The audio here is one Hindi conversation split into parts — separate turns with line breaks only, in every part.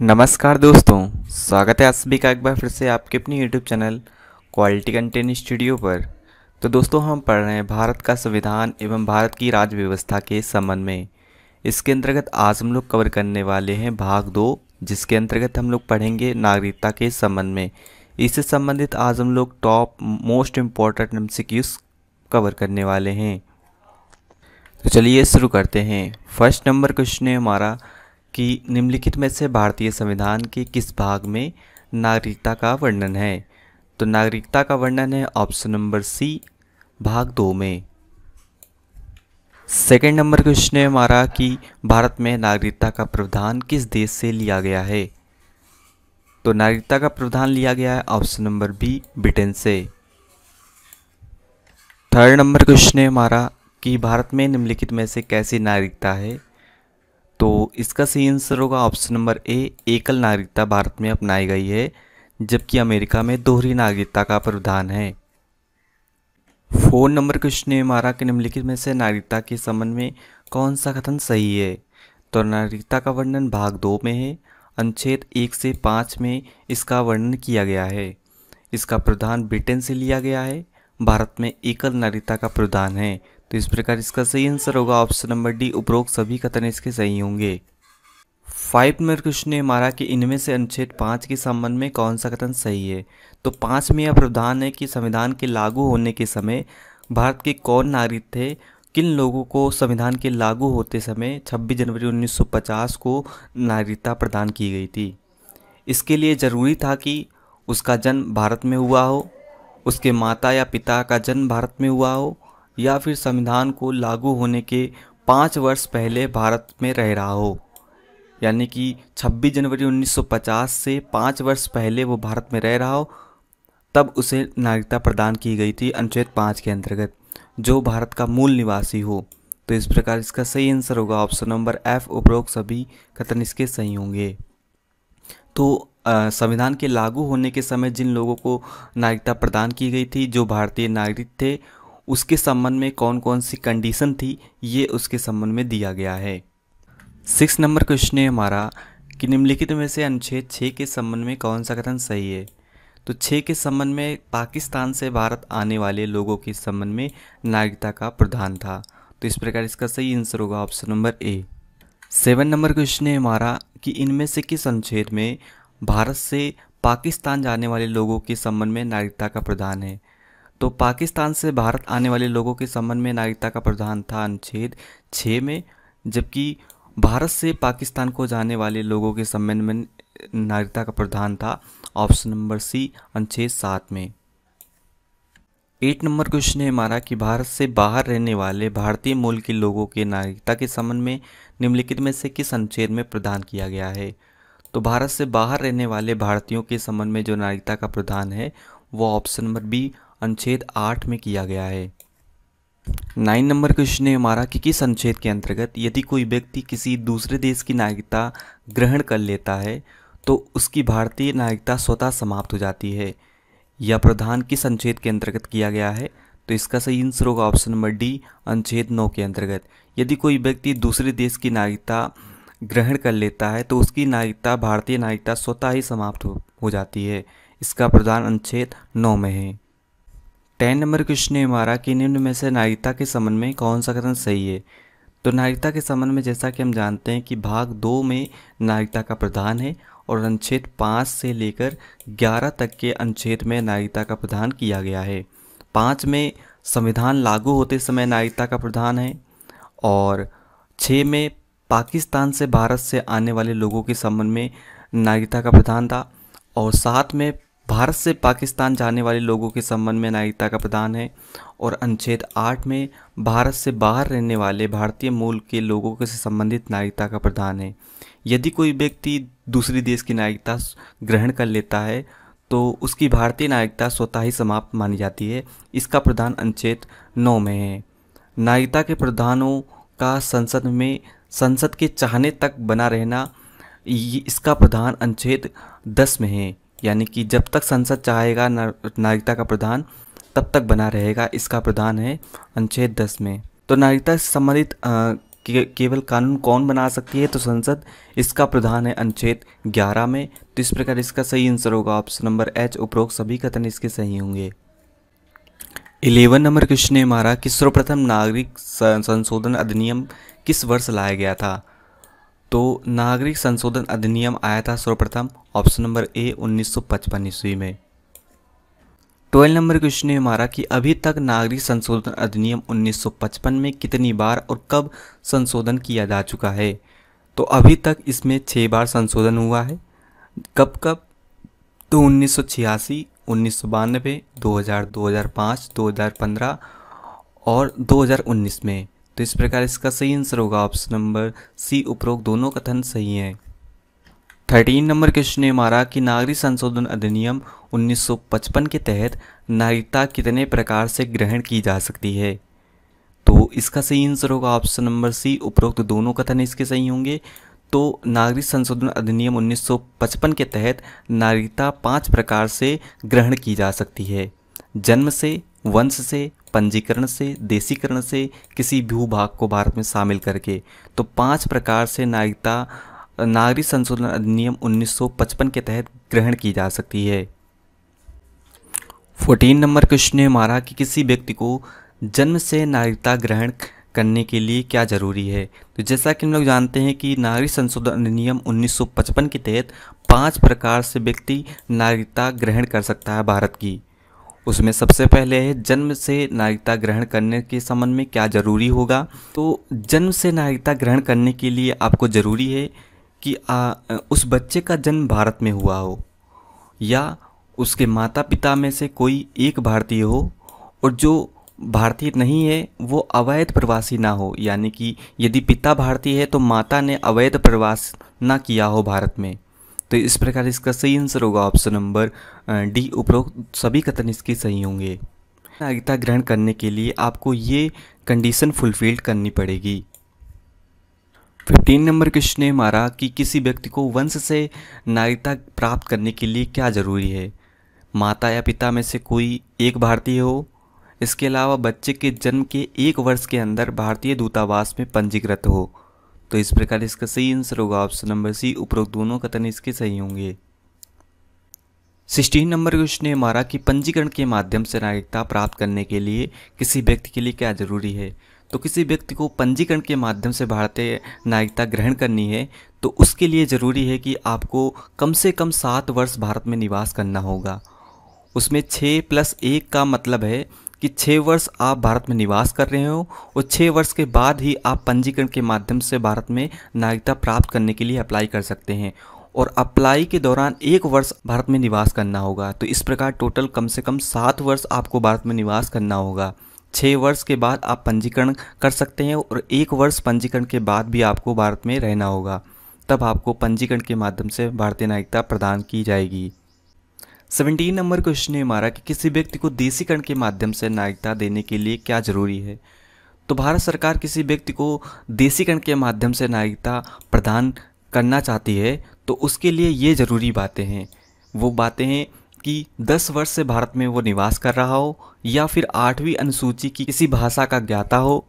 नमस्कार दोस्तों स्वागत है आप सभी का एक बार फिर से आपके अपने YouTube channel quality content studio पर तो दोस्तों हम पढ़ रहे हैं भारत का संविधान एवं भारत की राज्य व्यवस्था के संबंध में इसके अंतर्गत आज हम लोग कवर करने वाले हैं भाग दो जिसके अंतर्गत हम लोग पढ़ेंगे नागरिकता के संबंध में इससे संबंधित आज हम लोग top most important M cover करने वाले हैं तो चलिए शुरू करते हैं फर्स्ट नंबर क्वेश्चन है हमारा कि निम्नलिखित में से भारतीय संविधान के किस भाग में नागरिकता का वर्णन है तो नागरिकता का वर्णन है ऑप्शन नंबर सी भाग दो में सेकेंड नंबर क्वेश्चन है हमारा कि भारत में नागरिकता का प्रावधान किस देश से लिया गया है तो नागरिकता का प्रावधान लिया गया है ऑप्शन नंबर बी ब्रिटेन से थर्ड नंबर क्वेश्चन है हमारा कि भारत में निम्नलिखित में से कैसी नागरिकता है तो इसका सही आंसर होगा ऑप्शन नंबर ए एकल नागरिकता भारत में अपनाई गई है जबकि अमेरिका में दोहरी नागरिकता का प्रावधान है फ़ोन नंबर क्वेश्चन है हमारा कि निम्नलिखित में से नागरिकता के संबंध में कौन सा कथन सही है तो नागरिकता का वर्णन भाग दो में है अनुच्छेद एक से पाँच में इसका वर्णन किया गया है इसका प्रावधान ब्रिटेन से लिया गया है भारत में एकल नागरिकता का प्रावधान है तो इस प्रकार इसका सही आंसर होगा ऑप्शन नंबर डी उपरोक्त सभी कथन इसके सही होंगे फाइव नंबर क्वेश्चन ने मारा कि इनमें से अनुच्छेद पाँच के संबंध में कौन सा कथन सही है तो पाँच में यह प्रावधान है कि संविधान के लागू होने के समय भारत के कौन नागरिक थे किन लोगों को संविधान के लागू होते समय 26 जनवरी 1950 को नागरिकता प्रदान की गई थी इसके लिए ज़रूरी था कि उसका जन्म भारत में हुआ हो उसके माता या पिता का जन्म भारत में हुआ हो या फिर संविधान को लागू होने के पाँच वर्ष पहले भारत में रह रहा हो यानी कि 26 जनवरी 1950 से पाँच वर्ष पहले वो भारत में रह रहा हो तब उसे नागरिकता प्रदान की गई थी अनुच्छेद पाँच के अंतर्गत जो भारत का मूल निवासी हो तो इस प्रकार इसका सही आंसर होगा ऑप्शन नंबर एफ उपरोक्त सभी कथन इसके सही होंगे तो संविधान के लागू होने के समय जिन लोगों को नागरिकता प्रदान की गई थी जो भारतीय नागरिक थे उसके संबंध में कौन कौन सी कंडीशन थी ये उसके संबंध में दिया गया है सिक्स नंबर क्वेश्चन है हमारा कि निम्नलिखित में से अनुच्छेद छः के संबंध में कौन सा कथन सही है तो छः के संबंध में पाकिस्तान से भारत आने वाले लोगों के संबंध में नागरिकता का प्रधान था तो इस प्रकार इसका सही आंसर होगा option number A seven number question है हमारा कि इनमें से किस अनुच्छेद में भारत से पाकिस्तान जाने वाले लोगों के संबंध में नागरिकता का प्रधान है तो पाकिस्तान से भारत आने वाले लोगों के संबंध में नागरिकता का प्रावधान था अनुच्छेद छः में जबकि भारत से पाकिस्तान को जाने वाले लोगों के संबंध में नागरिकता का प्रावधान था ऑप्शन नंबर सी अनुच्छेद सात में एट नंबर क्वेश्चन है हमारा कि भारत से बाहर रहने वाले भारतीय मूल के लोगों के नागरिकता के संबंध में निम्नलिखित में से किस अनुच्छेद में प्रदान किया गया है तो भारत से बाहर रहने वाले भारतीयों के संबंध में जो नागरिकता का प्रदान है वो ऑप्शन नंबर बी अनुच्छेद आठ में किया गया है नाइन नंबर क्वेश्चन है हमारा कि किस अनुच्छेद के अंतर्गत यदि कोई व्यक्ति किसी दूसरे देश की नागरिकता ग्रहण कर लेता है तो उसकी भारतीय नागरिकता स्वतः समाप्त हो जाती है यह प्रधान किस अनुच्छेद के अंतर्गत किया गया है तो इसका सही आंसर होगा ऑप्शन नंबर डी अनुच्छेद नौ के अंतर्गत यदि कोई व्यक्ति दूसरे देश की नागरिकता ग्रहण कर लेता है तो उसकी नागरिकता भारतीय नागरिकता स्वतः ही समाप्त हो जाती है इसका प्रधान अनुच्छेद नौ में है टेन नंबर क्वेश्चन है हमारा कि निम्न में से नागरिकता के संबंध में कौन सा कथन सही है तो नागरिकता के संबंध में जैसा कि हम जानते हैं कि भाग दो में नागरिकता का प्रधान है और अनुच्छेद पाँच से लेकर ग्यारह तक के अनुच्छेद में नागरिकता का प्रधान किया गया है पाँच में संविधान लागू होते समय नागरिकता का प्रधान है और छः में पाकिस्तान से भारत से आने वाले लोगों के संबंध में नागरिकता का प्रधान था और सात में भारत से पाकिस्तान जाने वाले लोगों के संबंध में नागरिकता का प्रदान है और अनुच्छेद आठ में भारत से बाहर रहने वाले भारतीय मूल के लोगों के से संबंधित नागरिकता का प्रदान है यदि कोई व्यक्ति दूसरी देश की नागरिकता ग्रहण कर लेता है तो उसकी भारतीय नागरिकता स्वतः ही समाप्त मानी जाती है इसका प्रधान अनुच्छेद नौ में है नागरिकता के प्रधानों का संसद में संसद के चाहने तक बना रहना इसका प्रधान अनुच्छेद दस में है यानी कि जब तक संसद चाहेगा नागरिकता का प्रदान तब तक बना रहेगा इसका प्रदान है अनुच्छेद दस में तो नागरिकता से संबंधित के, केवल कानून कौन बना सकती है तो संसद इसका प्रधान है अनुच्छेद 11 में तो इस प्रकार इसका सही आंसर होगा ऑप्शन नंबर एच उपरोक्त सभी कथन इसके सही होंगे इलेवन नंबर क्वेश्चन है हमारा कि सर्वप्रथम नागरिक संशोधन अधिनियम किस वर्ष लाया गया था तो नागरिक संशोधन अधिनियम आया था सर्वप्रथम ऑप्शन नंबर ए 1955 ईस्वी में ट्वेल्व नंबर क्वेश्चन है हमारा कि अभी तक नागरिक संशोधन अधिनियम 1955 में कितनी बार और कब संशोधन किया जा चुका है तो अभी तक इसमें छः बार संशोधन हुआ है कब कब तो उन्नीस सौ छियासी उन्नीस सौ बानवे दो हज़ार दो हज़ार पाँच दो हज़ार पंद्रह और दो हज़ार उन्नीस में तो इस प्रकार इसका सही आंसर होगा ऑप्शन नंबर सी उपरोक्त दोनों कथन सही हैं थर्टीन नंबर क्वेश्चन है हमारा कि नागरिक संशोधन अधिनियम 1955 के तहत नागरिकता कितने प्रकार से ग्रहण की जा सकती है तो इसका सही आंसर होगा ऑप्शन नंबर सी उपरोक्त दोनों कथन इसके सही होंगे तो नागरिक संशोधन अधिनियम 1955 के तहत नागरिकता पांच प्रकार से ग्रहण की जा सकती है जन्म से वंश से पंजीकरण से देसीकरण से किसी भू भाग को भारत में शामिल करके तो पांच प्रकार से नागरिकता नागरिक संशोधन अधिनियम 1955 के तहत ग्रहण की जा सकती है फोर्टीन नंबर क्वेश्चन है हमारा कि किसी व्यक्ति को जन्म से नागरिकता ग्रहण करने के लिए क्या ज़रूरी है तो जैसा कि हम लोग जानते हैं कि नागरिक संशोधन अधिनियम 1955 के तहत पांच प्रकार से व्यक्ति नागरिकता ग्रहण कर सकता है भारत की उसमें सबसे पहले है जन्म से नागरिकता ग्रहण करने के संबंध में क्या ज़रूरी होगा तो जन्म से नागरिकता ग्रहण करने के लिए आपको ज़रूरी है कि आ, उस बच्चे का जन्म भारत में हुआ हो या उसके माता पिता में से कोई एक भारतीय हो और जो भारतीय नहीं है वो अवैध प्रवासी ना हो यानी कि यदि पिता भारतीय है तो माता ने अवैध प्रवास ना किया हो भारत में तो इस प्रकार इसका सही आंसर होगा ऑप्शन नंबर डी उपरोक्त सभी कथन इसके सही होंगे नागरिकता ग्रहण करने के लिए आपको ये कंडीशन फुलफिल्ड करनी पड़ेगी फिफ्टीन नंबर क्वेश्चन है हमारा कि किसी व्यक्ति को वंश से नागरिकता प्राप्त करने के लिए क्या ज़रूरी है माता या पिता में से कोई एक भारतीय हो इसके अलावा बच्चे के जन्म के एक वर्ष के अंदर भारतीय दूतावास में पंजीकृत हो तो इस प्रकार इसका सही आंसर होगा ऑप्शन नंबर सी उपरोक्त दोनों कथन इसके सही होंगे सिक्सटीन नंबर क्वेश्चन है हमारा कि पंजीकरण के माध्यम से नागरिकता प्राप्त करने के लिए किसी व्यक्ति के लिए क्या जरूरी है तो किसी व्यक्ति को पंजीकरण के माध्यम से भारतीय नागरिकता ग्रहण करनी है तो उसके लिए ज़रूरी है कि आपको कम से कम सात वर्ष भारत में निवास करना होगा उसमें छः प्लस एक का मतलब है कि छः वर्ष आप भारत में निवास कर रहे हो और छः वर्ष के बाद ही आप पंजीकरण के माध्यम से भारत में नागरिकता प्राप्त करने के लिए अप्लाई कर सकते हैं और अप्लाई के दौरान एक वर्ष भारत में निवास करना होगा तो इस प्रकार टोटल कम से कम सात वर्ष आपको भारत में निवास करना होगा छः वर्ष के बाद आप पंजीकरण कर सकते हैं और एक वर्ष पंजीकरण के बाद भी आपको भारत में रहना होगा तब आपको पंजीकरण के माध्यम से भारतीय नागरिकता प्रदान की जाएगी सेवनटीन नंबर क्वेश्चन है हमारा कि किसी व्यक्ति को देसीकरण के माध्यम से नागरिकता देने के लिए क्या जरूरी है तो भारत सरकार किसी व्यक्ति को देसीकरण के माध्यम से नागरिकता प्रदान करना चाहती है तो उसके लिए ये ज़रूरी बातें हैं वो बातें हैं कि 10 वर्ष से भारत में वो निवास कर रहा हो या फिर आठवीं अनुसूची की किसी भाषा का ज्ञाता हो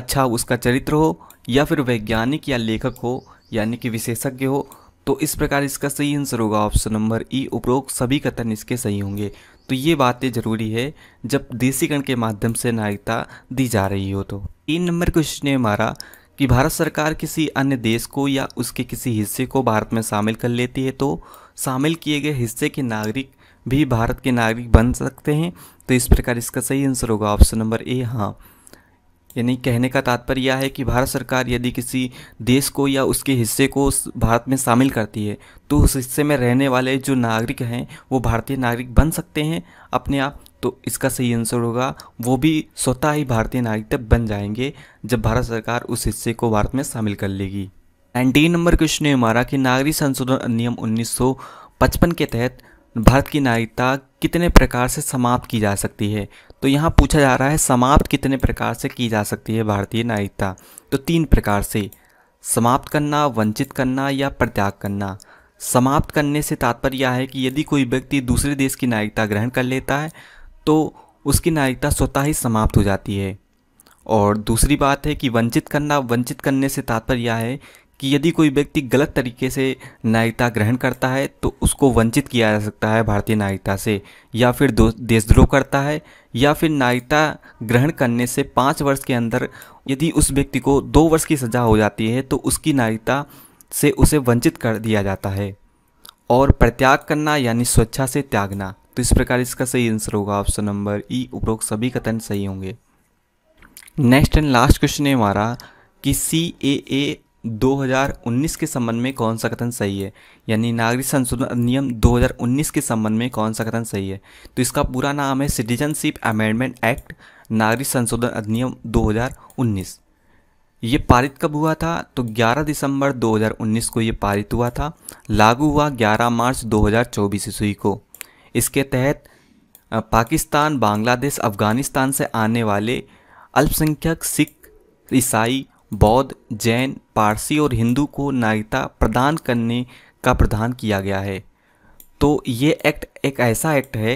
अच्छा उसका चरित्र हो या फिर वैज्ञानिक या लेखक हो यानी कि विशेषज्ञ हो तो इस प्रकार इसका सही आंसर होगा ऑप्शन नंबर ई उपरोक्त सभी कथन इसके सही होंगे तो ये बातें जरूरी है जब देसीकरण के माध्यम से नागरिकता दी जा रही हो तो तीन नंबर क्वेश्चन है हमारा कि भारत सरकार किसी अन्य देश को या उसके किसी हिस्से को भारत में शामिल कर लेती है तो शामिल किए गए हिस्से के नागरिक भी भारत के नागरिक बन सकते हैं तो इस प्रकार इसका सही आंसर होगा ऑप्शन नंबर ए हाँ यानी कहने का तात्पर्य यह है कि भारत सरकार यदि किसी देश को या उसके हिस्से को भारत में शामिल करती है तो उस हिस्से में रहने वाले जो नागरिक हैं वो भारतीय नागरिक बन सकते हैं अपने आप तो इसका सही आंसर होगा वो भी स्वतः ही भारतीय नागरिकता बन जाएंगे जब भारत सरकार उस हिस्से को भारत में शामिल कर लेगी नाइनटीन नंबर क्वेश्चन है हमारा कि नागरिक संशोधन अधिनियम 1955 के तहत भारत की नागरिकता कितने प्रकार से समाप्त की जा सकती है तो यहाँ पूछा जा रहा है समाप्त कितने प्रकार से की जा सकती है भारतीय नागरिकता तो तीन प्रकार से समाप्त करना वंचित करना या प्रत्याग करना समाप्त करने से तात्पर्य यह है कि यदि कोई व्यक्ति दूसरे देश की नागरिकता ग्रहण कर लेता है तो उसकी नागरिकता स्वतः ही समाप्त हो जाती है और दूसरी बात है कि वंचित करना वंचित करने से तात्पर्य यह है कि यदि कोई व्यक्ति गलत तरीके से नागरिकता ग्रहण करता है तो उसको वंचित किया जा सकता है भारतीय नागरिकता से या फिर देशद्रोह करता है या फिर नागरिकता ग्रहण करने से पाँच वर्ष के अंदर यदि उस व्यक्ति को दो वर्ष की सज़ा हो जाती है तो उसकी नागरिकता से उसे वंचित कर दिया जाता है और प्रत्याग करना यानी स्वेच्छा से त्यागना तो इस प्रकार इसका सही आंसर होगा ऑप्शन नंबर ई उपरोक्त सभी कथन सही होंगे नेक्स्ट एंड लास्ट क्वेश्चन है हमारा कि सी ए ए 2019 के संबंध में कौन सा कथन सही है यानी नागरिक संशोधन अधिनियम 2019 के संबंध में कौन सा कथन सही है तो इसका पूरा नाम है सिटीजनशिप अमेंडमेंट एक्ट नागरिक संशोधन अधिनियम 2019 ये पारित कब हुआ था तो 11 दिसंबर 2019 को ये पारित हुआ था लागू हुआ 11 मार्च 2024 ईस्वी को इसके तहत पाकिस्तान बांग्लादेश अफ़गानिस्तान से आने वाले अल्पसंख्यक सिख ईसाई बौद्ध जैन पारसी और हिंदू को नागरिकता प्रदान करने का प्रदान किया गया है तो ये एक्ट एक ऐसा एक्ट है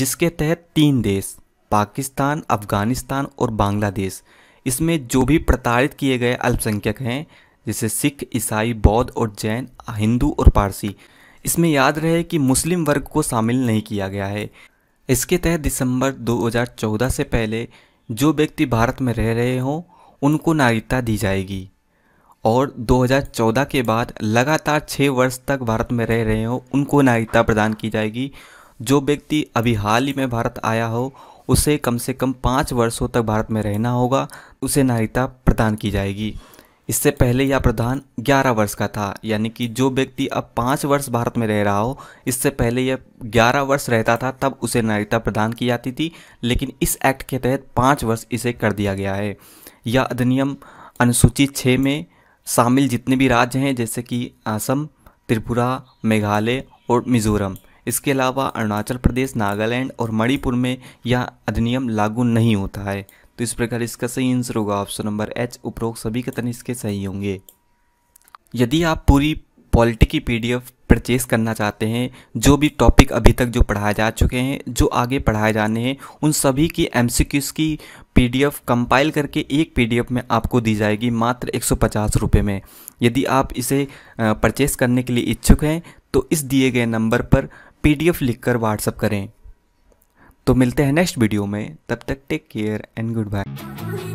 जिसके तहत तीन देश पाकिस्तान अफगानिस्तान और बांग्लादेश इसमें जो भी प्रताड़ित किए गए अल्पसंख्यक हैं जैसे सिख ईसाई बौद्ध और जैन हिंदू और पारसी इसमें याद रहे कि मुस्लिम वर्ग को शामिल नहीं किया गया है इसके तहत दिसंबर 2014 से पहले जो व्यक्ति भारत में रह रहे हों उनको नागरिकता दी जाएगी और 2014 के बाद लगातार छः वर्ष तक भारत में रह रहे हो उनको नागरिकता प्रदान की जाएगी जो व्यक्ति अभी हाल ही में भारत आया हो उसे कम से कम पाँच वर्षों तक भारत में रहना होगा उसे नागरिकता प्रदान की जाएगी इससे पहले यह प्रधान 11 वर्ष का था यानी कि जो व्यक्ति अब पाँच वर्ष भारत में रह रहा हो इससे पहले यह 11 वर्ष रहता था तब उसे नागरिकता प्रदान की जाती थी लेकिन इस एक्ट के तहत पाँच वर्ष इसे कर दिया गया है यह अधिनियम अनुसूचित छः में शामिल जितने भी राज्य हैं जैसे कि असम त्रिपुरा मेघालय और मिजोरम इसके अलावा अरुणाचल प्रदेश नागालैंड और मणिपुर में यह अधिनियम लागू नहीं होता है तो इस प्रकार इसका सही आंसर होगा ऑप्शन नंबर एच उपरोक्त सभी कथन इसके सही होंगे यदि आप पूरी पॉलिटी की पीडीएफ परचेस करना चाहते हैं जो भी टॉपिक अभी तक जो पढ़ाए जा चुके हैं जो आगे पढ़ाए जाने हैं उन सभी की एम की पीडीएफ कंपाइल करके एक पीडीएफ में आपको दी जाएगी मात्र एक सौ में यदि आप इसे परचेस करने के लिए इच्छुक हैं तो इस दिए गए नंबर पर पीडीएफ लिखकर व्हाट्सअप करें तो मिलते हैं नेक्स्ट वीडियो में तब तक take care and good bye